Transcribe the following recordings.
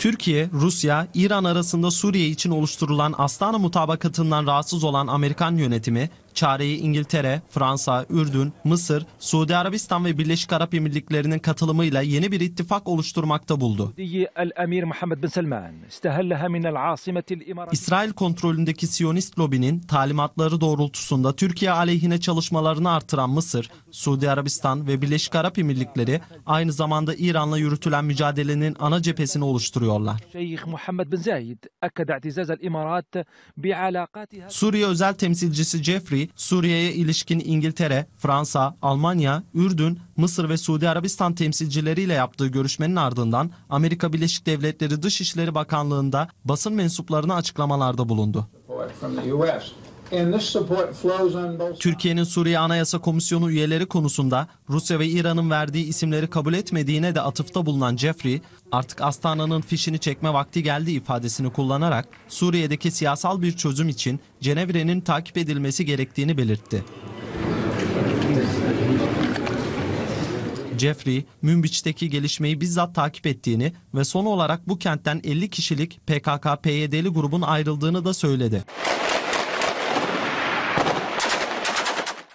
Türkiye, Rusya, İran arasında Suriye için oluşturulan Astana mutabakatından rahatsız olan Amerikan yönetimi Çareyi İngiltere, Fransa, Ürdün, Mısır, Suudi Arabistan ve Birleşik Arap Emirlikleri'nin katılımıyla yeni bir ittifak oluşturmakta buldu. İsrail kontrolündeki Siyonist lobinin talimatları doğrultusunda Türkiye aleyhine çalışmalarını artıran Mısır, Suudi Arabistan ve Birleşik Arap Emirlikleri aynı zamanda İran'la yürütülen mücadelenin ana cephesini oluşturuyorlar. Suriye özel temsilcisi Jeffrey Suriye, Suriye'ye ilişkin İngiltere, Fransa, Almanya, Ürdün, Mısır ve Suudi Arabistan temsilcileriyle yaptığı görüşmenin ardından Amerika Birleşik Devletleri Dışişleri Bakanlığı'nda basın mensuplarına açıklamalarda bulundu. Türkiye'nin Suriye Anayasa Komisyonu üyeleri konusunda Rusya ve İran'ın verdiği isimleri kabul etmediğine de atıfta bulunan Jeffrey, artık Astana'nın fişini çekme vakti geldi ifadesini kullanarak Suriye'deki siyasal bir çözüm için Cenevre'nin takip edilmesi gerektiğini belirtti. Jeffrey, Münbiç'teki gelişmeyi bizzat takip ettiğini ve son olarak bu kentten 50 kişilik PKK-PYD'li grubun ayrıldığını da söyledi.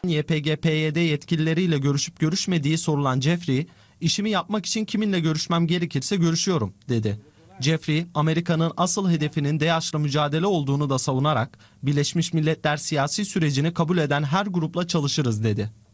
YPG-PYD yetkilileriyle görüşüp görüşmediği sorulan Jeffrey, işimi yapmak için kiminle görüşmem gerekirse görüşüyorum dedi. Jeffrey, Amerika'nın asıl hedefinin DAEŞ'la mücadele olduğunu da savunarak, Birleşmiş Milletler siyasi sürecini kabul eden her grupla çalışırız dedi.